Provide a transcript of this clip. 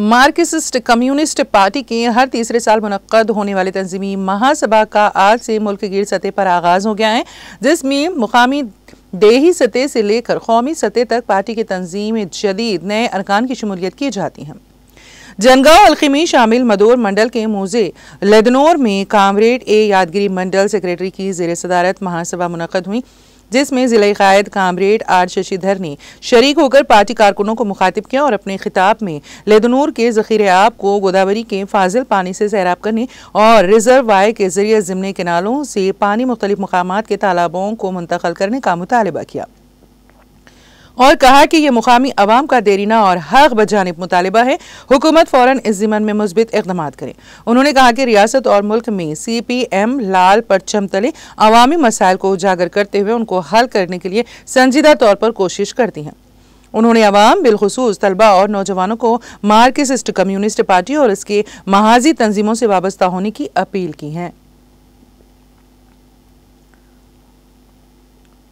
Marxist communist party के हर तीसरे साल मनद होने वाले तंजीमी महासभा का आज से मुल्क गिर सतह पर आगाज़ हो गया है जिसमें मुकामी देही सतह से लेकर कौमी सतह तक पार्टी की तंजीम जदीद नए अरकान की शमूलियत की जाती है जनगांव हल्के में शामिल मदोर मंडल के मोजे लदनौर में कामरेड ए यादगिरी मंडल सेक्रेटरी की जेर सदारत महासभा मुनद हुई जिसमें जिले कायद कामरेड आर शशिधर ने शरीक होकर पार्टी कारकुनों को मुखातिब किया और अपने खिताब में लेदनूर के जखीर आब को गोदावरी के फाजिल पानी से सैराब करने और रिजर्व वाय के जरिए ज़मनी किनालों से पानी मुख्तलिफ मकाम के तालाबों को मुंतकल करने का मुतालबा किया और कहा कि ये मुकामी आवाम का देरीना और हक बजानब मुतालबा है हुकूमत फौरन इस ज़िमन में मुस्बित इकदाम करें उन्होंने कहा कि रियासत और मुल्क में सी पी एम लाल परचम तले अवामी मसाइल को उजागर करते हुए उनको हल करने के लिए संजीदा तौर पर कोशिश करती हैं उन्होंने आवाम बिलखसूस तलबा और नौजवानों को मार्किसिस्ट कम्युनिस्ट पार्टी और इसके महाजी तंजीमों से वाबस्ता होने की अपील की है